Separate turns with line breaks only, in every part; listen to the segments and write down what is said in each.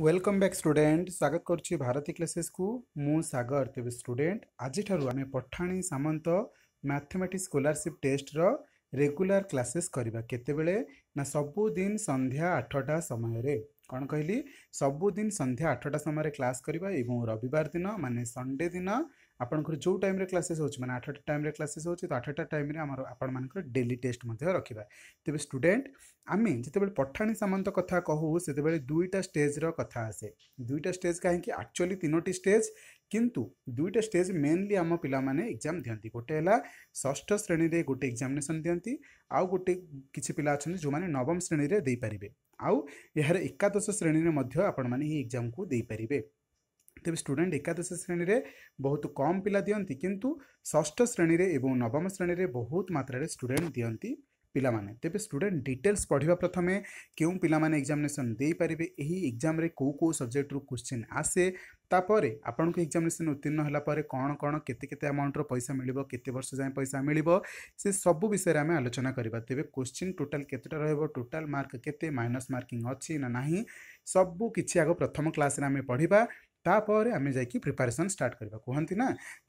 Welcome back student ସ୍ୱାଗତ କରୁଛି ଭାରତୀ କ୍ଲାସେସ୍କୁ ମୁଁ ସାଗର ତେବେ ଷ୍ଟୁଡେଣ୍ଟ ଆଜିଠାରୁ ଆମେ ପଠାଣି ସାମନ୍ତ ମ୍ୟାଥମେଟିକ୍ସ ସ୍କଲାରସିପ୍ ଟେଷ୍ଟର ରେଗୁଲାର କ୍ଲାସେସ୍ କରିବା କେତେବେଳେ ନା ସବୁଦିନ ସନ୍ଧ୍ୟା ଆଠଟା ସମୟରେ କ'ଣ କହିଲି ସବୁଦିନ ସନ୍ଧ୍ୟା ଆଠଟା ସମୟରେ କ୍ଲାସ୍ କରିବା ଏବଂ ରବିବାର ଦିନ ମାନେ ସନ୍ଡେ ଦିନ आपंकर जो टाइम क्लासेस हो मैंने आठटा टाइम क्लासेस हो तो आठटा टाइम आपर डेली टेस्ट रखा तेज स्टूडेंट आम जिते पठाणी सामंत कथ कहू से दुईटा स्टेज्र कथ आसे दुईटा स्टेज कहीं आकचुअली तीनो स्टेज किंतु दुईटा स्टेज मेनली आम पाने एग्जाम दिखती गोटे ष्ठ श्रेणी में गोटे एक्जामेसन दिखती आउ गोटे कि पिला अच्छे जो मैंने नवम श्रेणी में देपारे आउ यार एकादश श्रेणी में एक्जाम को देपारे ତେବେ ଷ୍ଟୁଡେଣ୍ଟ ଏକାଦଶ ଶ୍ରେଣୀରେ ବହୁତ କମ୍ ପିଲା ଦିଅନ୍ତି କିନ୍ତୁ ଷଷ୍ଠ ଶ୍ରେଣୀରେ ଏବଂ ନବମ ଶ୍ରେଣୀରେ ବହୁତ ମାତ୍ରାରେ ଷ୍ଟୁଡେଣ୍ଟ ଦିଅନ୍ତି ପିଲାମାନେ ତେବେ ଷ୍ଟୁଡେଣ୍ଟ ଡିଟେଲ୍ସ ପଢ଼ିବା ପ୍ରଥମେ କେଉଁ ପିଲାମାନେ ଏକ୍ଜାମିନେସନ୍ ଦେଇପାରିବେ ଏହି ଏକ୍ଜାମରେ କେଉଁ କେଉଁ ସବଜେକ୍ଟରୁ କୋଶ୍ଚିନ୍ ଆସେ ତାପରେ ଆପଣଙ୍କୁ ଏକ୍ଜାମିନେସନ୍ ଉତ୍ତୀର୍ଣ୍ଣ ହେଲା ପରେ କ'ଣ କ'ଣ କେତେ କେତେ ଆମାଉଣ୍ଟର ପଇସା ମିଳିବ କେତେ ବର୍ଷ ଯାଏଁ ପଇସା ମିଳିବ ସେ ସବୁ ବିଷୟରେ ଆମେ ଆଲୋଚନା କରିବା ତେବେ କୋଶ୍ଚିନ୍ ଟୋଟାଲ୍ କେତେଟା ରହିବ ଟୋଟାଲ୍ ମାର୍କ କେତେ ମାଇନସ୍ ମାର୍କିଂ ଅଛି ନା ନାହିଁ ସବୁ କିଛି ଆଗ ପ୍ରଥମ କ୍ଲାସ୍ରେ ଆମେ ପଢ଼ିବା ତାପରେ ଆମେ ଯାଇକି ପ୍ରିପାରେସନ୍ ଷ୍ଟାର୍ଟ କରିବା କୁହନ୍ତି ନା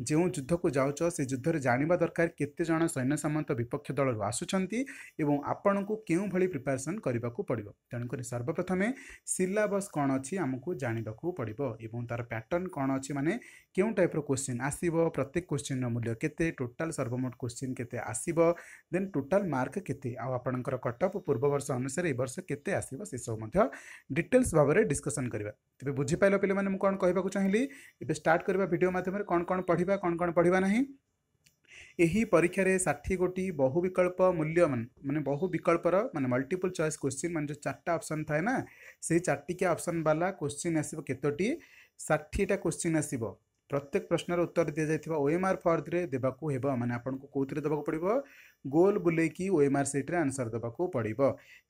ଯେଉଁ ଯୁଦ୍ଧକୁ ଯାଉଛ ସେ ଯୁଦ୍ଧରେ ଜାଣିବା ଦରକାର କେତେ ଜଣ ସୈନ୍ୟ ସାମନ୍ତ ବିପକ୍ଷ ଦଳରୁ ଆସୁଛନ୍ତି ଏବଂ ଆପଣଙ୍କୁ କେଉଁଭଳି ପ୍ରିପାରେସନ୍ କରିବାକୁ ପଡ଼ିବ ତେଣୁକରି ସର୍ବପ୍ରଥମେ ସିଲାବସ୍ କ'ଣ ଅଛି ଆମକୁ ଜାଣିବାକୁ ପଡ଼ିବ ଏବଂ ତା'ର ପ୍ୟାଟର୍ନ କ'ଣ ଅଛି ମାନେ କେଉଁ ଟାଇପ୍ର କୋଶ୍ଚିନ୍ ଆସିବ ପ୍ରତ୍ୟେକ କୋଶ୍ଚିନ୍ର ମୂଲ୍ୟ କେତେ ଟୋଟାଲ୍ ସର୍ବମୋଟ କୋଶ୍ଚିନ୍ କେତେ ଆସିବ ଦେନ୍ ଟୋଟାଲ୍ ମାର୍କ କେତେ ଆଉ ଆପଣଙ୍କର କଟଅଫ୍ ପୂର୍ବ ବର୍ଷ ଅନୁସାରେ ଏ ବର୍ଷ କେତେ ଆସିବ ସେସବୁ ମଧ୍ୟ ଡିଟେଲ୍ସ ଭାବରେ ଡିସ୍କସନ୍ କରିବା ତେବେ ବୁଝିପାରିଲ ପିଲାମାନେ ମୁଁ କ'ଣ कहवाक चाहली स्टार्ट करवा भिड मध्यम कौन कौन पढ़ा कौन कौन पढ़ा ना यही परीक्षा षाठी गोटी बहु विकल्प मूल्य मान बहु विकल्पर मान मल्टीपुल चॉइस क्वेश्चन मान जो चार्टा अप्सन थाए ना से चार्टिया ऑप्शन वाला क्वेश्चन आसो कतोटी षाठीटा क्वेश्चन आसो ପ୍ରତ୍ୟେକ ପ୍ରଶ୍ନର ଉତ୍ତର ଦିଆଯାଇଥିବା ଓ ଏମ୍ ଆର୍ ଫର୍ଦ୍ରେ ଦେବାକୁ ହେବ ମାନେ ଆପଣଙ୍କୁ କେଉଁଥିରେ ଦେବାକୁ ପଡ଼ିବ ଗୋଲ ବୁଲେଇକି ଓ ଏମ୍ ଆର୍ ସିଟ୍ରେ ଆନ୍ସର୍ ଦେବାକୁ ପଡ଼ିବ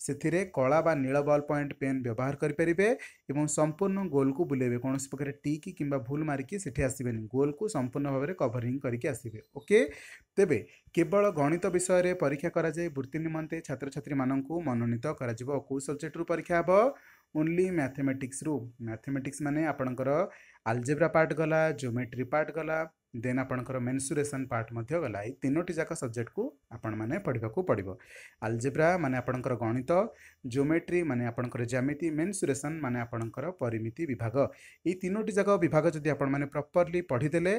ସେଥିରେ କଳା ବା ନୀଳ ବଲ୍ ପଏଣ୍ଟ ପେନ୍ ବ୍ୟବହାର କରିପାରିବେ ଏବଂ ସମ୍ପୂର୍ଣ୍ଣ ଗୋଲକୁ ବୁଲେଇବେ କୌଣସି ପ୍ରକାର ଟିକି କିମ୍ବା ଭୁଲ ମାରିକି ସେଠି ଆସିବେନି ଗୋଲକୁ ସମ୍ପୂର୍ଣ୍ଣ ଭାବରେ କଭରିଂ କରିକି ଆସିବେ ଓକେ ତେବେ କେବଳ ଗଣିତ ବିଷୟରେ ପରୀକ୍ଷା କରାଯାଇ ବୃତ୍ତି ନିମନ୍ତେ ଛାତ୍ରଛାତ୍ରୀମାନଙ୍କୁ ମନୋନୀତ କରାଯିବ କେଉଁ ସବଜେକ୍ଟରୁ ପରୀକ୍ଷା ହେବ ଓନ୍ଲି ମ୍ୟାଥମେଟିକ୍ସରୁ ମ୍ୟାଥମେଟିକ୍ସ ମାନେ ଆପଣଙ୍କର ଆଲଜେବ୍ରା ପାର୍ଟ ଗଲା ଜୋମେଟ୍ରି ପାର୍ଟ ଗଲା ଦେନ୍ ଆପଣଙ୍କର ମେନ୍ସୁରେସନ୍ ପାର୍ଟ ମଧ୍ୟ ଗଲା ଏଇ ତିନୋଟି ଯାକ ସବଜେକ୍ଟକୁ ଆପଣମାନେ ପଢ଼ିବାକୁ ପଡ଼ିବ ଆଲଜେବ୍ରା ମାନେ ଆପଣଙ୍କର ଗଣିତ ଜୋମେଟ୍ରି ମାନେ ଆପଣଙ୍କର ଜ୍ୟାମିତି ମେନ୍ସୁରେସନ୍ ମାନେ ଆପଣଙ୍କର ପରିମିତି ବିଭାଗ ଏଇ ତିନୋଟି ଯାକ ବିଭାଗ ଯଦି ଆପଣମାନେ ପ୍ରପରଲି ପଢ଼ିଦେଲେ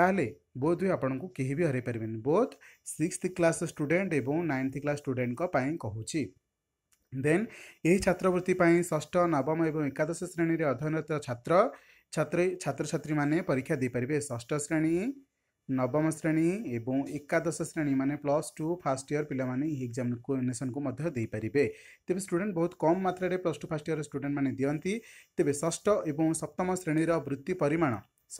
ତାହେଲେ ବୋଧ ହୁଏ ଆପଣଙ୍କୁ କେହି ବି ହରାଇ ପାରିବେନି ବୋଥ୍ ସିକ୍ସଥ କ୍ଲାସ୍ ଷ୍ଟୁଡେଣ୍ଟ ଏବଂ ନାଇନ୍ଥ କ୍ଲାସ୍ ଷ୍ଟୁଡେଣ୍ଟଙ୍କ ପାଇଁ କହୁଛି ଦେନ୍ ଏହି ଛାତ୍ରବୃତ୍ତି ପାଇଁ ଷଷ୍ଠ ନବମ ଏବଂ ଏକାଦଶ ଶ୍ରେଣୀରେ ଅଧ୍ୟୟନରତ ଛାତ୍ର छात्र छात्र छात्री मैंने परीक्षा दे पारे ष्ठ श्रेणी नवम श्रेणी एवं एकादश श्रेणी मान प्लस टू फास्ट इयर पे एक्जाम कोशन कोईपारे तेज स्टूडेंट बहुत कम मात्र plus two first year student मैंने दिखती तेज ष्ठ एवं सप्तम श्रेणीर वृत्ति परिमाण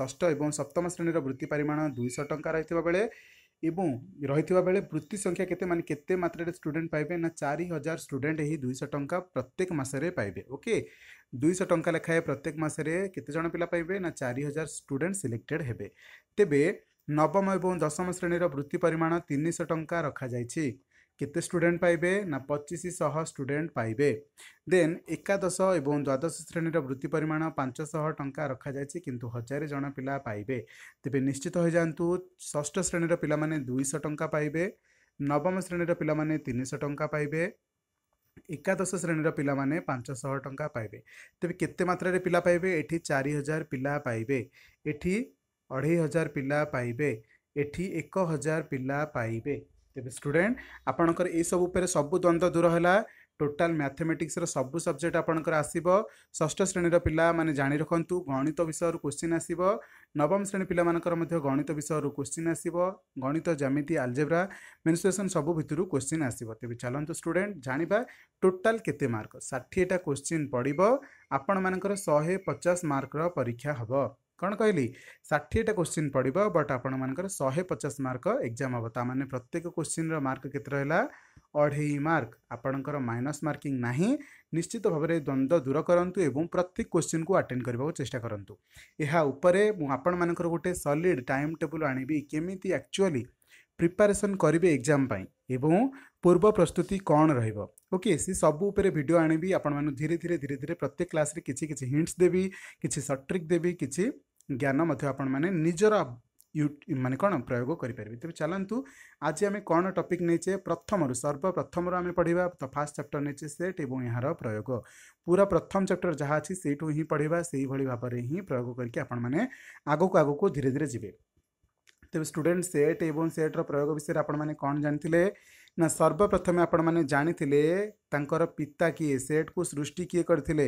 ष्ठ सप्तम श्रेणीर वृत्ति परिमाण दुईश टाँह रही बेले ଏବଂ ରହିଥିବା ବେଳେ ବୃତ୍ତି ସଂଖ୍ୟା କେତେ ମାନେ କେତେ ମାତ୍ରାରେ ଷ୍ଟୁଡେଣ୍ଟ ପାଇବେ ନା ଚାରି ହଜାର ଷ୍ଟୁଡେଣ୍ଟ ଏହି ଦୁଇଶହ ଟଙ୍କା ପ୍ରତ୍ୟେକ ମାସରେ ପାଇବେ ଓକେ ଦୁଇଶହ ଟଙ୍କା ଲେଖାଏଁ ପ୍ରତ୍ୟେକ ମାସରେ କେତେଜଣ ପିଲା ପାଇବେ ନା ଚାରି ହଜାର ଷ୍ଟୁଡେଣ୍ଟ ସିଲେକ୍ଟେଡ଼ ହେବେ ତେବେ ନବମ ଏବଂ ଦଶମ ଶ୍ରେଣୀର ବୃତ୍ତି ପରିମାଣ ତିନିଶହ ଟଙ୍କା ରଖାଯାଇଛି केते स्टूडेंट पाइबे ना पचीस शह स्टूडेंट पाइबे देन एकादश एवं द्वादश श्रेणी वृत्ति परिमाण पांचशह टाँचा रखा जाए कि हजार जन पा पाइबे तेरे निश्चित हो जातु ष्ठ श्रेणीर पाने दुईश टाँचा पाइबे नवम श्रेणीर पाने टाँचा पाइबे एकादश श्रेणीर पाने पांचशह टाँचा पाइबे तेरे केते मात्र पिला पाइबे ये चारि हजार पिला पाइबे ये अढ़ई हजार पिला पाइबे ये एक हजार पिला पाइबे ତେବେ ଷ୍ଟୁଡେଣ୍ଟ ଆପଣଙ୍କର ଏଇସବୁ ଉପରେ ସବୁ ଦ୍ୱନ୍ଦ୍ୱ ଦୂର ହେଲା ଟୋଟାଲ ମ୍ୟାଥମେଟିକ୍ସର ସବୁ ସବଜେକ୍ଟ ଆପଣଙ୍କର ଆସିବ ଷଷ୍ଠ ଶ୍ରେଣୀର ପିଲାମାନେ ଜାଣି ରଖନ୍ତୁ ଗଣିତ ବିଷୟରୁ କ୍ୱେଶ୍ଚିନ୍ ଆସିବ ନବମ ଶ୍ରେଣୀ ପିଲାମାନଙ୍କର ମଧ୍ୟ ଗଣିତ ବିଷୟରୁ କ୍ୱେଶ୍ଚିନ୍ ଆସିବ ଗଣିତ ଯେମିତି ଆଲଜେବ୍ରା ମେନ୍ସୁଏସନ୍ ସବୁ ଭିତରୁ କ୍ୱେଶ୍ଚିନ୍ ଆସିବ ତେବେ ଚାଲନ୍ତୁ ଷ୍ଟୁଡେଣ୍ଟ ଜାଣିବା ଟୋଟାଲ କେତେ ମାର୍କ ଷାଠିଏଟା କ୍ୱେଶ୍ଚିନ୍ ପଡ଼ିବ ଆପଣମାନଙ୍କର ଶହେ ପଚାଶ ମାର୍କର ପରୀକ୍ଷା ହେବ करण कहली 60 টা কোশ্চেন পড়িব বাট আপন মানকৰ 150 মার্কৰ এক্সাম হব তাৰ মানে প্ৰত্যেক কোশ্চেনৰ মার্ক কিത്ര হলা 0.5 মার্ক আপনকৰ মাইনাস মার্কিং নাই নিশ্চিতভাৱে দ্বন্দ্ব দূৰ কৰন্তু এবম প্ৰত্যেক কোশ্চেনক অটেন্ড কৰিব চেষ্টা কৰন্তু এহা ওপৰে মই আপন মানকৰ গটে সলিড টাইম টেবুল আনিবি কেমিতি একচুৱালি प्रिपेरेसन करेंगे एग्जाम पूर्व प्रस्तुति कौन रोके सी भिड आणवी आपण मैं धीरे धीरे धीरे धीरे प्रत्येक क्लास रे किसी किसी हिंट्स देवी किसी सर्ट ट्रिक देवी किसी ज्ञान मैंने निजर मान कौन प्रयोग करें तेज चलतु आज आम कौन टपिक नहींचे प्रथम सर्वप्रथम आम पढ़ा तो फास्ट चैप्टर नहींचे सेट और यार प्रयोग पूरा प्रथम चैप्टर जहाँ अच्छी से पढ़ा से ही भाव में ही प्रयोग करके आपने आगक आगक धीरे धीरे जी ତେବେ ଷ୍ଟୁଡେଣ୍ଟ ସେଟ୍ ଏବଂ ସେଟ୍ର ପ୍ରୟୋଗ ବିଷୟରେ ଆପଣମାନେ କ'ଣ ଜାଣିଥିଲେ ନା ସର୍ବପ୍ରଥମେ ଆପଣମାନେ ଜାଣିଥିଲେ ତାଙ୍କର ପିତା କିଏ ସେଟ୍କୁ ସୃଷ୍ଟି କିଏ କରିଥିଲେ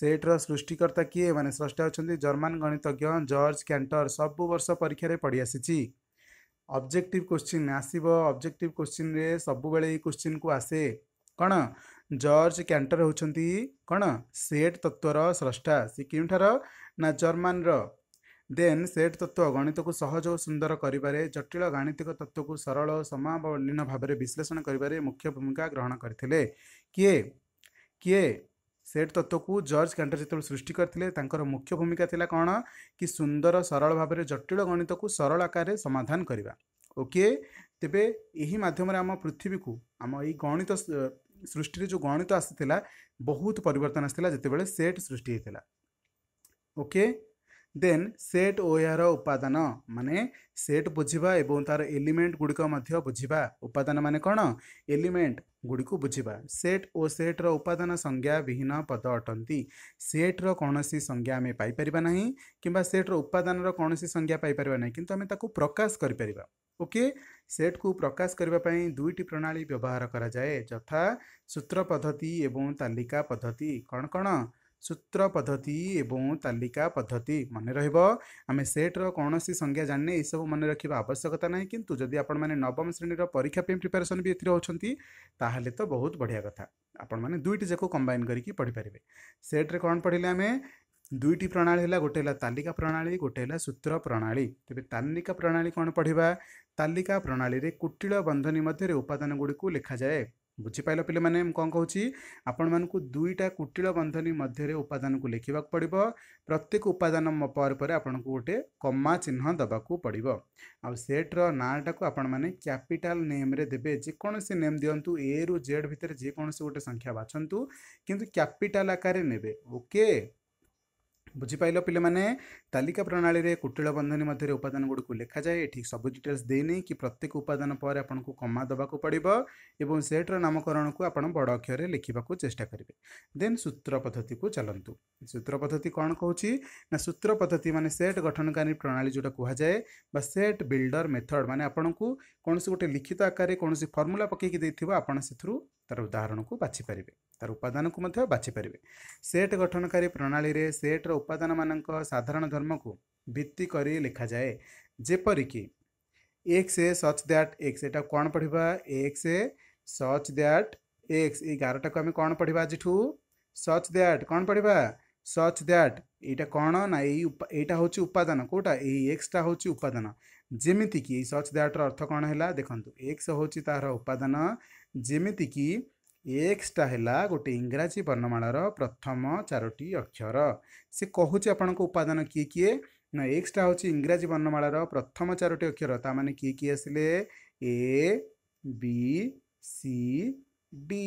ସେଟ୍ର ସୃଷ୍ଟିକର୍ତ୍ତା କିଏ ମାନେ ସ୍ରଷ୍ଟା ଅଛନ୍ତି ଜର୍ମାନ ଗଣିତଜ୍ଞ ଜର୍ଜ କ୍ୟାଣ୍ଟର ସବୁ ବର୍ଷ ପରୀକ୍ଷାରେ ପଡ଼ି ଆସିଛି ଅବଜେକ୍ଟିଭ କ୍ୱେଶ୍ଚିନ୍ ଆସିବ ଅବଜେକ୍ଟିଭ କ୍ୱେଶ୍ଚିନ୍ରେ ସବୁବେଳେ ଏଇ କ୍ୱେଶ୍ଚିନ୍କୁ ଆସେ କ'ଣ ଜର୍ଜ କ୍ୟାଣ୍ଟର ହେଉଛନ୍ତି କ'ଣ ସେଟ୍ ତତ୍ତ୍ୱର ସ୍ରଷ୍ଟା ସେ କେଉଁଠାର ନା ଜର୍ମାନର ଦେନ୍ ସେଟ୍ ତତ୍ତ୍ୱ ଗଣିତକୁ ସହଜ ଓ ସୁନ୍ଦର କରିବାରେ ଜଟିଳ ଗାଣିତିକ ତତ୍ତ୍ୱକୁ ସରଳ ଓ ସମାବଲୀନ ଭାବରେ ବିଶ୍ଳେଷଣ କରିବାରେ ମୁଖ୍ୟ ଭୂମିକା ଗ୍ରହଣ କରିଥିଲେ କିଏ କିଏ ସେଟ୍ ତତ୍ତ୍ୱକୁ ଜର୍ଜ କ୍ୟାଣ୍ଡର ଯେତେବେଳେ ସୃଷ୍ଟି କରିଥିଲେ ତାଙ୍କର ମୁଖ୍ୟ ଭୂମିକା ଥିଲା କ'ଣ କି ସୁନ୍ଦର ସରଳ ଭାବରେ ଜଟିଳ ଗଣିତକୁ ସରଳ ଆକାରରେ ସମାଧାନ କରିବା ଓକେ ତେବେ ଏହି ମାଧ୍ୟମରେ ଆମ ପୃଥିବୀକୁ ଆମ ଏଇ ଗଣିତ ସୃଷ୍ଟିରେ ଯେଉଁ ଗଣିତ ଆସିଥିଲା ବହୁତ ପରିବର୍ତ୍ତନ ଆସିଥିଲା ଯେତେବେଳେ ସେଟ୍ ସୃଷ୍ଟି ହୋଇଥିଲା ଓକେ okay. देन सेट ओ यार उपादान माने सेट बुझा एवं तार एलिमेंट गुड़िक बुझा उपादान माने कौन एलिमेंट गुड़ी बुझा सेट ओ सेट्र उपादान संज्ञा विहीन पद अटंती सेट्र कौन संज्ञा आम पाई ना कि सेट्र उपादान कौन संज्ञा पाई ना कि आम प्रकाश कर ओके सेट को प्रकाश करने दुईट प्रणाली व्यवहार कराए यथा सूत्र पद्धति तालिका पद्धति कौन कौन सूत्र पद्धति एवं तालिका पद्धति मन रमें सेट्र कौन सी संज्ञा जाने ये सब मन रखा आवश्यकता ना कि जदि आपने नवम श्रेणी परीक्षा प्रिपेरेसन भी एंटे तो बहुत बढ़िया कथ आपने दुईट जाक कंबाइन करके पढ़ीपरेंगे सेट्रे कौन पढ़ले आम दुईट प्रणाली है गोटे तालिका प्रणाली गोटे सूत्र प्रणाली तेज तालिका प्रणाली कौन पढ़ा तालिका प्रणाली में कुटिल बंधनी मध्य उपादान गुड़ी लिखा जाए ବୁଝିପାରିଲ ପିଲାମାନେ ମୁଁ କ'ଣ କହୁଛି ଆପଣମାନଙ୍କୁ ଦୁଇଟା କୁଟିଳ ବନ୍ଧନୀ ମଧ୍ୟରେ ଉପାଦାନକୁ ଲେଖିବାକୁ ପଡ଼ିବ ପ୍ରତ୍ୟେକ ଉପାଦାନ ପରେ ପରେ ଆପଣଙ୍କୁ ଗୋଟେ କମା ଚିହ୍ନ ଦେବାକୁ ପଡ଼ିବ ଆଉ ସେଟ୍ର ନାଁଟାକୁ ଆପଣମାନେ କ୍ୟାପିଟାଲ ନେମ୍ରେ ଦେବେ ଯେକୌଣସି ନେମ୍ ଦିଅନ୍ତୁ ଏରୁ ଜେଡ଼୍ ଭିତରେ ଯେକୌଣସି ଗୋଟେ ସଂଖ୍ୟା ବାଛନ୍ତୁ କିନ୍ତୁ କ୍ୟାପିଟାଲ ଆକାରରେ ନେବେ ଓକେ ବୁଝିପାରିଲ ପିଲାମାନେ ତାଲିକା ପ୍ରଣାଳୀରେ କୁଟିଳ ବନ୍ଧନୀ ମଧ୍ୟରେ ଉପାଦାନ ଗୁଡ଼ିକୁ ଲେଖାଯାଏ ଏଠି ସବୁ ଡିଟେଲ୍ସ ଦେଇନି କି ପ୍ରତ୍ୟେକ ଉପାଦାନ ପରେ ଆପଣଙ୍କୁ କମା ଦେବାକୁ ପଡ଼ିବ ଏବଂ ସେଟ୍ର ନାମକରଣକୁ ଆପଣ ବଡ଼ ଅକ୍ଷରରେ ଲେଖିବାକୁ ଚେଷ୍ଟା କରିବେ ଦେନ୍ ସୂତ୍ର ପଦ୍ଧତିକୁ ଚାଲନ୍ତୁ ସୂତ୍ର ପଦ୍ଧତି କ'ଣ କହୁଛି ନା ସୂତ୍ର ପଦ୍ଧତି ମାନେ ସେଟ୍ ଗଠନକାରୀ ପ୍ରଣାଳୀ ଯେଉଁଟା କୁହାଯାଏ ବା ସେଟ୍ ବିଲ୍ଡର୍ ମେଥଡ଼୍ ମାନେ ଆପଣଙ୍କୁ କୌଣସି ଗୋଟେ ଲିଖିତ ଆକାରରେ କୌଣସି ଫର୍ମୁଲା ପକାଇକି ଦେଇଥିବ ଆପଣ ସେଥିରୁ तार उदाहरण को बाछीपर तार उपादान को सेट गठनकारी प्रणाली में सेट्र उपादान मानक साधारण धर्म को भित्तिक लिखा जाए कि x a such that x एटा कौन पढ़ा x a such that x यारटा को आम कौन पढ़ा आज ठू सच दैट कौन पढ़वा सच दैट या कौन ना यहाँ हूँ उपादान कौटा ये एक्सटा हूँ उपादान जमीती कि सच दैट रर्थ कौन है देखो एक्स हूँ तार उपादान ଯେମିତିକି ଏକ୍ସଟା ହେଲା ଗୋଟେ ଇଂରାଜୀ ବର୍ଣ୍ଣମାଳାର ପ୍ରଥମ ଚାରୋଟି ଅକ୍ଷର ସେ କହୁଛି ଆପଣଙ୍କ ଉପାଦାନ କିଏ କିଏ ନା ଏକ୍ସଟା ହେଉଛି ଇଂରାଜୀ ବର୍ଣ୍ଣମାଳାର ପ୍ରଥମ ଚାରୋଟି ଅକ୍ଷର ତା'ମାନେ କିଏ କିଏ ଆସିଲେ ଏ ବି ସି ଡି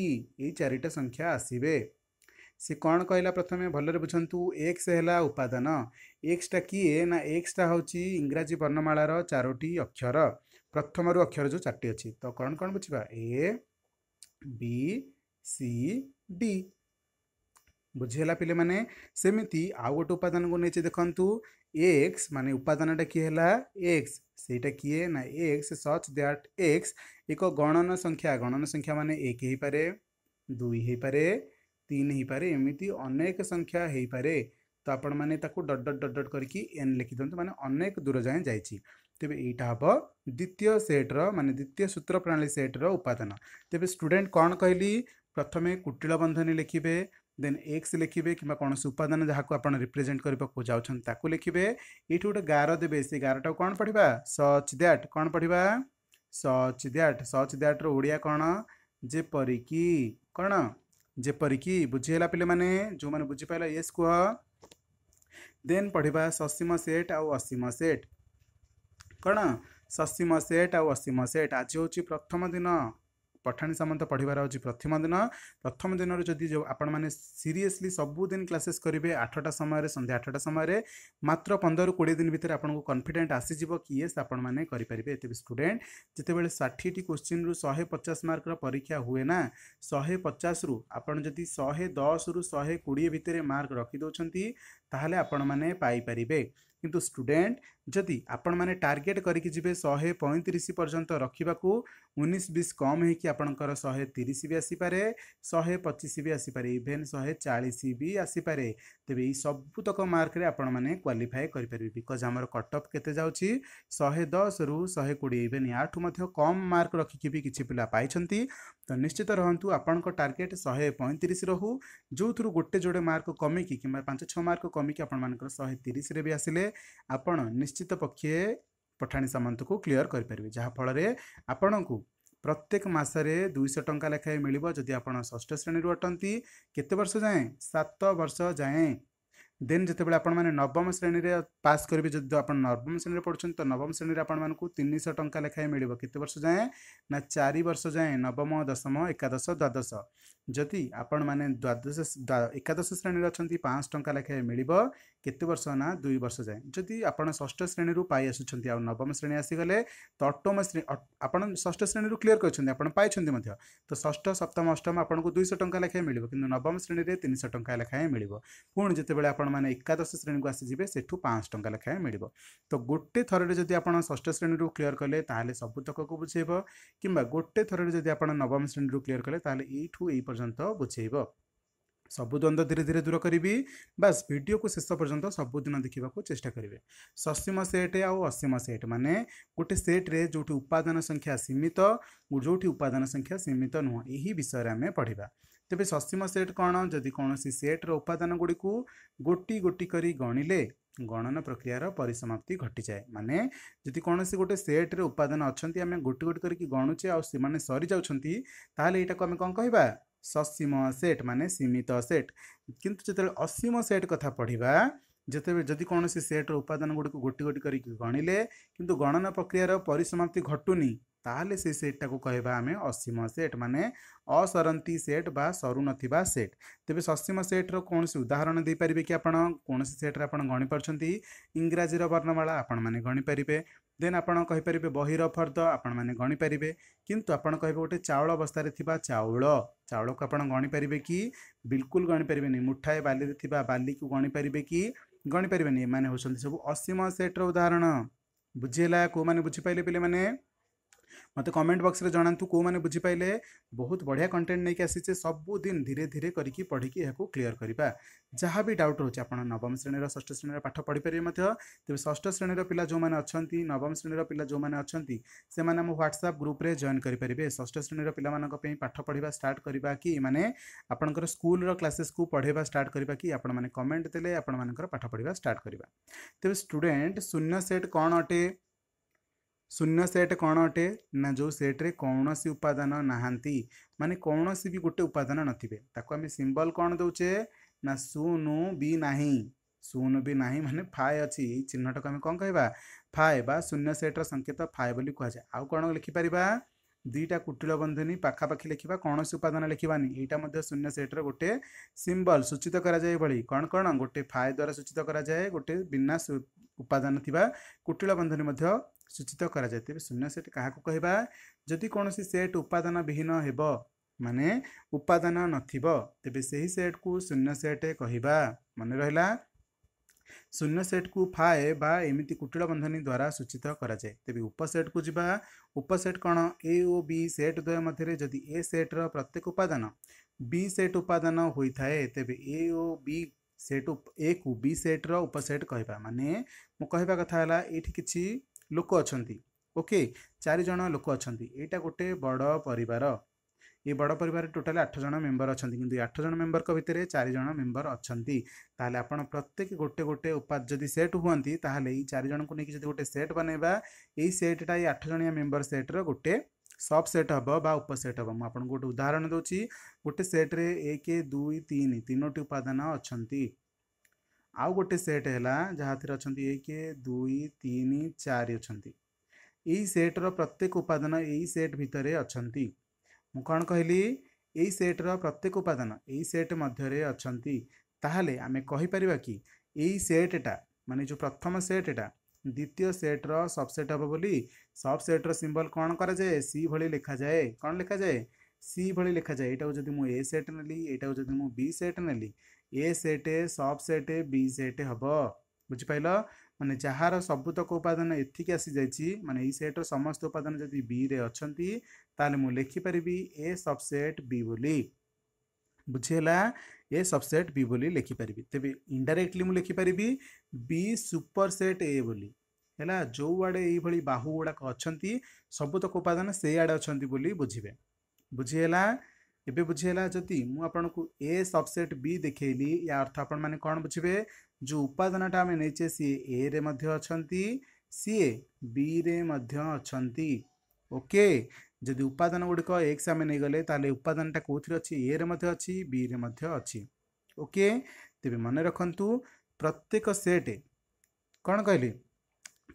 ଏଇ ଚାରିଟା ସଂଖ୍ୟା ଆସିବେ ସେ କ'ଣ କହିଲା ପ୍ରଥମେ ଭଲରେ ବୁଝନ୍ତୁ ଏକ୍ସ ହେଲା ଉପାଦାନ ଏକ୍ସଟା କିଏ ନା ଏକ୍ସଟା ହେଉଛି ଇଂରାଜୀ ବର୍ଣ୍ଣମାଳାର ଚାରୋଟି ଅକ୍ଷର ପ୍ରଥମରୁ ଅକ୍ଷର ଯେଉଁ ଚାରିଟି ଅଛି ତ କ'ଣ କ'ଣ ବୁଝିବା ଏ बी सी डी बुझेगा पे मैंने सेमती आउ गोटे उपादान को नहीं देखूँ एक्स मान उपादान किए है एक्स से किए ना एक्स सच दैट एक्स एक गणन संख्या गणन संख्या मान एक पारे दुई हो पारे तीन हो पारे एमती अनेक संख्या हो पारे तो आपण मैंने डट डट डट डट करके एन लिखिद मानक दूर जाए जाइए तेज यहीट हम द्वित सेट्र मान द्वित सूत्र प्रणाली सेट्र उपादान तेज स्टूडेंट कौन कहली प्रथम कुटिल बंधन लिखे देन एक्स लिखे कि उपादान जहाँ को आप रिप्रेजेंट करने जाऊँगी लिखे ये गोटे गार दे से कौन पढ़ा सच दैट कौन पढ़ा सच दैट सच दैट्र ओडिया कौन जेपरिक कौन जेपरिक बुझेगा पे मैंने जो मैंने बुझीपाल ये कह देन पढ़ा ससीम सेट आउ असीम सेट କ'ଣ ଷଷ୍ଠୀମ ସେଟ୍ ଆଉ ଅଶୀମ ସେଟ୍ ଆଜି ହେଉଛି ପ୍ରଥମ ଦିନ ପଠାଣି ସାମନ୍ତ ପଢ଼ିବାର ହେଉଛି ପ୍ରଥମ ଦିନ ପ୍ରଥମ ଦିନରୁ ଯଦି ଯେଉଁ ଆପଣମାନେ ସିରିୟସଲି ସବୁଦିନ କ୍ଲାସେସ୍ କରିବେ ଆଠଟା ସମୟରେ ସନ୍ଧ୍ୟା ଆଠଟା ସମୟରେ ମାତ୍ର ପନ୍ଦରରୁ କୋଡ଼ିଏ ଦିନ ଭିତରେ ଆପଣଙ୍କୁ କନଫିଡେଣ୍ଟ ଆସିଯିବ କି ୟେସ୍ ଆପଣମାନେ କରିପାରିବେ ଏତେ ବି ଷ୍ଟୁଡେଣ୍ଟ ଯେତେବେଳେ ଷାଠିଏଟି କୋଶ୍ଚିନ୍ରୁ ଶହେ ପଚାଶ ମାର୍କର ପରୀକ୍ଷା ହୁଏ ନା ଶହେ ପଚାଶରୁ ଆପଣ ଯଦି ଶହେ ଦଶରୁ ଶହେ କୋଡ଼ିଏ ଭିତରେ ମାର୍କ ରଖିଦେଉଛନ୍ତି ତାହେଲେ ଆପଣମାନେ ପାଇପାରିବେ କିନ୍ତୁ ଷ୍ଟୁଡେଣ୍ଟ जदि आपण मैंने टार्गेट करके जब शहे पैंतीस पर्यंत रखा उन्नीस बीस कम होकर शहे तीस भी आसीपे शहे पचिश भी आसपे इभेन शहे चालीस भी आसपे तेज य सबुतक मार्क आपण मैंने क्वाफाए करें बिकज आम कटअप के शहे दस रु शहे कोड़े इभेन याठ कम मार्क रखिकी भी किसी पिला पाई तो निश्चित रुंतु आपण टार्गेट शहे पैंतीस रू जो थ्रु गोटे जोड़े मार्क कमिकी कि पांच छः मार्क कमिकी आपर शहे तीस आपण ନିଶ୍ଚିତ ପକ୍ଷେ ପଠାଣି ସାମନ୍ତକୁ କ୍ଲିଅର କରିପାରିବେ ଯାହାଫଳରେ ଆପଣଙ୍କୁ ପ୍ରତ୍ୟେକ ମାସରେ ଦୁଇଶହ ଟଙ୍କା ଲେଖାଏଁ ମିଳିବ ଯଦି ଆପଣ ଷଷ୍ଠ ଶ୍ରେଣୀରୁ ଅଟନ୍ତି କେତେ ବର୍ଷ ଯାଏଁ ସାତ ବର୍ଷ ଯାଏଁ ଦେନ୍ ଯେତେବେଳେ ଆପଣମାନେ ନବମ ଶ୍ରେଣୀରେ ପାସ୍ କରିବେ ଯଦି ଆପଣ ନବମ ଶ୍ରେଣୀରେ ପଢ଼ୁଛନ୍ତି ତ ନବମ ଶ୍ରେଣୀରେ ଆପଣମାନଙ୍କୁ ତିନିଶହ ଟଙ୍କା ଲେଖାଏଁ ମିଳିବ କେତେ ବର୍ଷ ଯାଏଁ ନା ଚାରି ବର୍ଷ ଯାଏଁ ନବମ ଦଶମ ଏକାଦଶ ଦ୍ୱାଦଶ ଯଦି ଆପଣମାନେ ଦ୍ୱାଦଶ ଏକାଦଶ ଶ୍ରେଣୀରେ ଅଛନ୍ତି ପାଞ୍ଚଶହ ଟଙ୍କା ଲେଖାଏଁ ମିଳିବ केते वर्ष ना दुई वर्ष जाँ जेणीहरू पा आसु आ नवम श्रेणी आसगले त अटम श्रेणी आप ष षष्ठ श्रेणीहरू कियर गरिन्छ आइ सप्तम अष्टम आप दुईश टा लेखाई मियो किन नवम श्रेणी र तिन सय टा लेखाएँ मियो पूर्ण जतिबेला एकाश श्रेणीको आसिस पाँचश टा लेखाएँ मियो त गोटे थर जुन आप्ठ श्रेणीहरू कियर कले त सबुत बुझै कम्बा गोटे थर आन नवम श्रेणीहरू क्लियर कले त यु ए पर्न्त बुझैब ସବୁ ଦ୍ୱନ୍ଦ୍ୱ ଧୀରେ ଧୀରେ ଦୂର କରିବି ବାସ୍ ଭିଡ଼ିଓକୁ ଶେଷ ପର୍ଯ୍ୟନ୍ତ ସବୁଦିନ ଦେଖିବାକୁ ଚେଷ୍ଟା କରିବେ ଷଷ୍ଠୀମ ସେଟ୍ ଆଉ ଅଶୀମ ସେଟ୍ ମାନେ ଗୋଟେ ସେଟ୍ରେ ଯେଉଁଠି ଉପାଦାନ ସଂଖ୍ୟା ସୀମିତ ଯେଉଁଠି ଉପାଦାନ ସଂଖ୍ୟା ସୀମିତ ନୁହଁ ଏହି ବିଷୟରେ ଆମେ ପଢ଼ିବା ତେବେ ଷଷ୍ଠୀମ ସେଟ୍ କ'ଣ ଯଦି କୌଣସି ସେଟ୍ର ଉପାଦାନ ଗୁଡ଼ିକୁ ଗୋଟି ଗୋଟି କରି ଗଣିଲେ ଗଣନ ପ୍ରକ୍ରିୟାର ପରିସମାପ୍ତି ଘଟିଯାଏ ମାନେ ଯଦି କୌଣସି ଗୋଟେ ସେଟ୍ରେ ଉପାଦାନ ଅଛନ୍ତି ଆମେ ଗୋଟି ଗୋଟି କରିକି ଗଣୁଛେ ଆଉ ସେମାନେ ସରିଯାଉଛନ୍ତି ତାହେଲେ ଏଇଟାକୁ ଆମେ କ'ଣ କହିବା ସସୀମ ସେଟ୍ ମାନେ ସୀମିତ ସେଟ୍ କିନ୍ତୁ ଯେତେବେଳେ ଅସୀମ ସେଟ୍ କଥା ପଢ଼ିବା ଯେତେବେଳେ ଯଦି କୌଣସି ସେଟ୍ର ଉପାଦାନ ଗୁଡ଼ିକୁ ଗୋଟି ଗୋଟି କରିକି ଗଣିଲେ କିନ୍ତୁ ଗଣନା ପ୍ରକ୍ରିୟାର ପରିସମାପ୍ତି ଘଟୁନି ତାହେଲେ ସେ ସେଟ୍ଟାକୁ କହିବା ଆମେ ଅସୀମ ସେଟ୍ ମାନେ ଅସରନ୍ତି ସେଟ୍ ବା ସରୁନଥିବା ସେଟ୍ ତେବେ ସସୀମ ସେଟ୍ର କୌଣସି ଉଦାହରଣ ଦେଇପାରିବେ କି ଆପଣ କୌଣସି ସେଟ୍ରେ ଆପଣ ଗଣିପାରୁଛନ୍ତି ଇଂରାଜୀର ବର୍ଣ୍ଣମାଳା ଆପଣମାନେ ଗଣିପାରିବେ देन आपे बहिर फर्द आउल बस्तै थिलको आणिपारे कि बेलकुल गणिपारे मुठाए बाले थालेको गणिपारे कि गणिपारेन हौ सब असीम सेट र उदाहरण बुझिहेला के बुझि पारे पहिला म मत कमेंट बक्स में को कौ मैंने बुझीपारे बहुत बढ़िया कंटेन्ट नहीं आसी सबुदिन धीरे धीरे करके पढ़ी या क्लीयर करवा जहाँ भी डाउट रोचे आप नवम श्रेणी ष्ठ श्रेणी पाठ पारे तेज ष्ठ श्रेणी पिला जो मैंने अच्छा नवम श्रेणी पिला जो मैंने अच्छा से आम ह्वाट्सअप ग्रुप्रे जॉन करेंगे ष्ठ श्रेणी पिला पाठ पढ़ा स्टार्ट करवा कि मैंने आपंकर स्कूल क्लासेस को पढ़ेगा स्टार्ट करवा कि आपने कमेंट देते आपण पाठ पढ़ा स्टार्ट करवा तेज स्टूडेंट शून्य सेट कौन अटे ଶୂନ୍ୟ ସେଟ୍ କ'ଣ ଅଟେ ନା ଯେଉଁ ସେଟ୍ରେ କୌଣସି ଉପାଦାନ ନାହାନ୍ତି ମାନେ କୌଣସି ବି ଗୋଟେ ଉପାଦାନ ନଥିବେ ତାକୁ ଆମେ ସିମ୍ବଲ୍ କ'ଣ ଦେଉଛେ ନା ଶୂନ ବି ନାହିଁ ଶୂନ ବି ନାହିଁ ମାନେ ଫାଏ ଅଛି ଏଇ ଚିହ୍ନଟାକୁ ଆମେ କ'ଣ କହିବା ଫାଏ ବା ଶୂନ୍ୟ ସେଟ୍ର ସଂକେତ ଫାଏ ବୋଲି କୁହାଯାଏ ଆଉ କ'ଣ ଲେଖିପାରିବା ଦୁଇଟା କୁଟିଳ ବନ୍ଧୁନୀ ପାଖାପାଖି ଲେଖିବା କୌଣସି ଉପାଦାନ ଲେଖିବାନି ଏଇଟା ମଧ୍ୟ ଶୂନ୍ୟ ସେଟ୍ର ଗୋଟେ ସିମ୍ବଲ୍ ସୂଚିତ କରାଯାଏ ଭଳି କ'ଣ କ'ଣ ଗୋଟେ ଫାଏ ଦ୍ୱାରା ସୂଚିତ କରାଯାଏ ଗୋଟେ ବିନା ଉପାଦାନ ଥିବା କୁଟିଳ ବନ୍ଧୁନୀ ମଧ୍ୟ ସୂଚିତ କରାଯାଏ ତେବେ ଶୂନ୍ୟ ସେଟ୍ କାହାକୁ କହିବା ଯଦି କୌଣସି ସେଟ୍ ଉପାଦାନ ବିହୀନ ହେବ ମାନେ ଉପାଦାନ ନଥିବ ତେବେ ସେହି ସେଟ୍କୁ ଶୂନ୍ୟ ସେଟ୍ କହିବା ମନେ ରହିଲା ଶୂନ୍ୟ ସେଟ୍କୁ ଫାଏ ବା ଏମିତି କୁଟିଳ ବନ୍ଧନୀ ଦ୍ୱାରା ସୂଚିତ କରାଯାଏ ତେବେ ଉପସେଟ୍କୁ ଯିବା ଉପସେଟ୍ କ'ଣ ଏ ଓ ବି ସେଟ୍ ଦ୍ୱୟ ମଧ୍ୟରେ ଯଦି ଏ ସେଟ୍ର ପ୍ରତ୍ୟେକ ଉପାଦାନ ବି ସେଟ୍ ଉପାଦାନ ହୋଇଥାଏ ତେବେ ଏ ଓ ବି ସେଟ୍ ଏକୁ ବି ସେଟ୍ର ଉପସେଟ୍ କହିବା ମାନେ ମୁଁ କହିବା କଥା ହେଲା ଏଇଠି କିଛି ଲୋକ ଅଛନ୍ତି ଓକେ ଚାରି ଜଣ ଲୋକ ଅଛନ୍ତି ଏଇଟା ଗୋଟେ ବଡ଼ ପରିବାର ଏ ବଡ଼ ପରିବାର ଟୋଟାଲି ଆଠ ଜଣ ମେମ୍ବର ଅଛନ୍ତି କିନ୍ତୁ ଏ ଆଠ ଜଣ ମେମ୍ବରଙ୍କ ଭିତରେ ଚାରି ଜଣ ମେମ୍ବର ଅଛନ୍ତି ତାହେଲେ ଆପଣ ପ୍ରତ୍ୟେକ ଗୋଟେ ଗୋଟେ ଉପାଦ ଯଦି ସେଟ୍ ହୁଅନ୍ତି ତାହେଲେ ଏଇ ଚାରି ଜଣଙ୍କୁ ନେଇକି ଯଦି ଗୋଟେ ସେଟ୍ ବନେଇବା ଏଇ ସେଟ୍ଟା ଏଇ ଆଠ ଜଣିଆ ମେମ୍ବର ସେଟ୍ର ଗୋଟେ ସବ୍ ସେଟ୍ ହେବ ବା ଉପସେଟ୍ ହେବ ମୁଁ ଆପଣଙ୍କୁ ଗୋଟେ ଉଦାହରଣ ଦେଉଛି ଗୋଟେ ସେଟ୍ରେ ଏକ ଦୁଇ ତିନି ତିନୋଟି ଉପାଦାନ ଅଛନ୍ତି ଆଉ ଗୋଟେ ସେଟ୍ ହେଲା ଯାହାଥିରେ ଅଛନ୍ତି ଏକ ଦୁଇ ତିନି ଚାରି ଅଛନ୍ତି ଏଇ ସେଟ୍ର ପ୍ରତ୍ୟେକ ଉପାଦାନ ଏଇ ସେଟ୍ ଭିତରେ ଅଛନ୍ତି ମୁଁ କ'ଣ କହିଲି ଏଇ ସେଟ୍ର ପ୍ରତ୍ୟେକ ଉପାଦାନ ଏଇ ସେଟ୍ ମଧ୍ୟରେ ଅଛନ୍ତି ତାହେଲେ ଆମେ କହିପାରିବା କି ଏଇ ସେଟ୍ଟା ମାନେ ଯେଉଁ ପ୍ରଥମ ସେଟ୍ଟା ଦ୍ୱିତୀୟ ସେଟ୍ର ସବସେଟ୍ ହେବ ବୋଲି ସବସେଟ୍ର ସିମ୍ବଲ୍ କ'ଣ କରାଯାଏ ସି ଭଳି ଲେଖାଯାଏ କ'ଣ ଲେଖାଯାଏ ସି ଭଳି ଲେଖାଯାଏ ଏଇଟାକୁ ଯଦି ମୁଁ ଏ ସେଟ୍ ନେଲି ଏଇଟାକୁ ଯଦି ମୁଁ ବି ସେଟ୍ ନେଲି A set subset B set ହେବ ବୁଝିପାରିଲ ମାନେ ଯାହାର ସବୁତକ ଉପାଦାନ ଏଥିକି ଆସିଯାଇଛି ମାନେ ଏଇ ସେଟ୍ର ସମସ୍ତ ଉପାଦାନ ଯଦି ବିରେ ଅଛନ୍ତି ତାହେଲେ ମୁଁ ଲେଖିପାରିବି ଏ ସବସେଟ୍ ବି ବୋଲି ବୁଝିହେଲା ଏ ସବସେଟ୍ ବି ବୋଲି ଲେଖିପାରିବି ତେବେ ଇଣ୍ଡାଇରେକ୍ଟଲି ମୁଁ ଲେଖିପାରିବି ବି ସୁପରସେଟ୍ ଏ ବୋଲି ହେଲା ଯେଉଁ ଆଡ଼େ ଏଇଭଳି ବାହୁ ଗୁଡ଼ାକ ଅଛନ୍ତି ସବୁତକ ଉପାଦାନ ସେଇ ଆଡ଼େ ଅଛନ୍ତି ବୋଲି ବୁଝିବେ ବୁଝିହେଲା ଏବେ ବୁଝିହେଲା ଯଦି ମୁଁ ଆପଣଙ୍କୁ ଏ ସବସେଟ୍ ବି ଦେଖେଇଲି ୟା ଅର୍ଥ ଆପଣମାନେ କ'ଣ ବୁଝିବେ ଯେଉଁ ଉପାଦାନଟା ଆମେ ନେଇଛେ ସିଏ ଏରେ ମଧ୍ୟ ଅଛନ୍ତି ସିଏ ବିରେ ମଧ୍ୟ ଅଛନ୍ତି ଓକେ ଯଦି ଉପାଦାନ ଗୁଡ଼ିକ ଏକ୍ସ ଆମେ ନେଇଗଲେ ତାହେଲେ ଉପାଦାନଟା କେଉଁଥିରେ ଅଛି ଏରେ ମଧ୍ୟ ଅଛି ବିରେ ମଧ୍ୟ ଅଛି ଓକେ ତେବେ ମନେ ରଖନ୍ତୁ ପ୍ରତ୍ୟେକ ସେଟ୍ କ'ଣ କହିଲି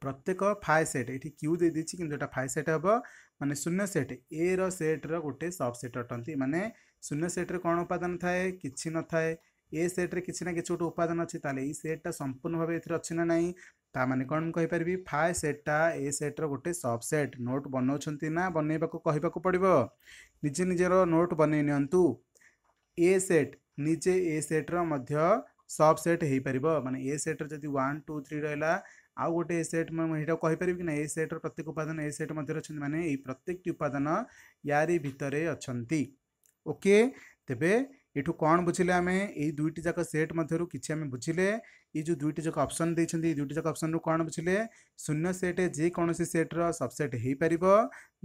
ପ୍ରତ୍ୟେକ ଫାଏ ସେଟ୍ ଏଠି କ୍ୟୁ ଦେଇଦେଇଛି କିନ୍ତୁ ଏଇଟା ଫାଏ ସେଟ୍ ହେବ मान शून्य सेट ए रेट रोटे सबसेट अटंती मानने शून्य सेट्रे कौन उपादान थाए कि न थाए ए सेट्रे कि ना कि गोटे उपादान अच्छे ये सेट्टा संपूर्ण भाव एच्छी ना ना तो मैंने कौन मुझार फाय सेटा ए सेट्र गोटे सबसेट नोट बनाऊँच ना बनवाक कह पड़ निजे निजर नोट बन ए सेट निजे ए सेट्र सबसेट हो पार मान ए सेट्रे जब वन टू थ्री रहा आउ गोटे ए सेट मैं कहीपरि कि ना ए सेट प्रत्येक उपादान ए सेट मध्य अच्छा मैंने प्रत्येक उपादान यारि भितर अच्छा ओके तेब यू कौन बुझे आम युईट जाक सेट मध्य कि बुझे ये जो दुईट जाक अप्सन दे दुईट जाक अप्सन रू कौन बुझे शून्य सेट जेकोसी सेट्र सबसेट हो पार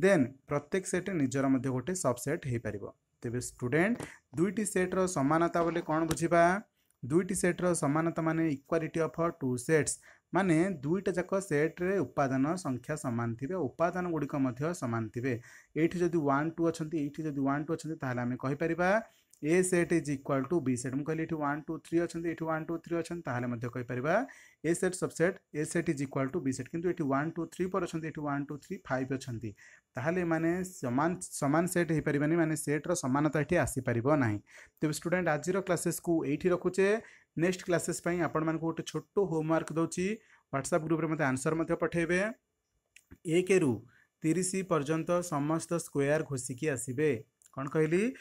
दे प्रत्येक सेट निजर मध्य गोटे सबसेट हो पार तेज स्टूडे दुईट सेट्र सानता बोले कौन बुझा ଦୁଇଟି ସେଟ୍ର ସମାନତା ମାନେ ଇକ୍ୱାଲିଟି ଅଫ୍ ଟୁ ସେଟ୍ସ ମାନେ ଦୁଇଟା ଯାକ ସେଟ୍ରେ ଉପାଦାନ ସଂଖ୍ୟା ସମାନ ଥିବେ ଉପାଦାନ ଗୁଡ଼ିକ ମଧ୍ୟ ସମାନ ଥିବେ ଏଇଠି ଯଦି ୱାନ୍ ଟୁ ଅଛନ୍ତି ଏଇଠି ଯଦି ୱାନ୍ ଟୁ ଅଛନ୍ତି ତାହେଲେ ଆମେ କହିପାରିବା A set is equal to B set मुझे ये वन टू थ्री अच्छा ये वन टू थ्री अच्छा तापर A set subset A set is equal to B set कितु ये वन टू थ्री पर अच्छा ये वन टू थ्री फाइव अच्छा ताहले मैंने सामान सामान सेट हो पारे मैंने सेट्र सानता ये आसीपर ना तेज तो स्टूडेंट आज क्लासेस को ये रखुचे नेक्स्ट क्लासेस आपण मैं गोटे छोट होमवर्क दौर ह्वाट्सअप ग्रुप्रे मत आंसर पठेबे एक रु तीस पर्यंत समस्त स्क्वयर घोषिकी आसवे कौन कहली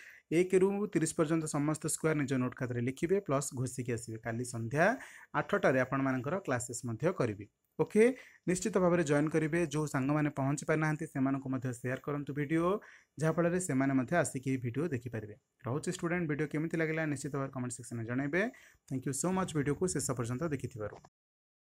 ଏକରୁ ତିରିଶ ପର୍ଯ୍ୟନ୍ତ ସମସ୍ତ ସ୍କୋୟାର ନିଜ ନୋଟ୍ ଖାତାରେ ଲେଖିବେ ପ୍ଲସ୍ ଘୋଷିକି ଆସିବେ କାଲି ସନ୍ଧ୍ୟା ଆଠଟାରେ ଆପଣମାନଙ୍କର କ୍ଲାସେସ୍ ମଧ୍ୟ କରିବେ ଓକେ ନିଶ୍ଚିତ ଭାବରେ ଜଏନ୍ କରିବେ ଯେଉଁ ସାଙ୍ଗମାନେ ପହଞ୍ଚି ପାରିନାହାନ୍ତି ସେମାନଙ୍କୁ ମଧ୍ୟ ସେୟାର କରନ୍ତୁ ଭିଡ଼ିଓ ଯାହାଫଳରେ ସେମାନେ ମଧ୍ୟ ଆସିକି ଏହି ଭିଡ଼ିଓ ଦେଖିପାରିବେ ରହୁଛି ଷ୍ଟୁଡେଣ୍ଟ ଭିଡ଼ିଓ କେମିତି ଲାଗିଲା ନିଶ୍ଚିତ ଭାବରେ କମେଣ୍ଟ ସେକ୍ସନରେ ଜଣାଇବେ ଥ୍ୟାଙ୍କ ୟୁ ସୋ ମଚ୍ ଭିଡ଼ିଓକୁ ଶେଷ ପର୍ଯ୍ୟନ୍ତ ଦେଖିଥିବାରୁ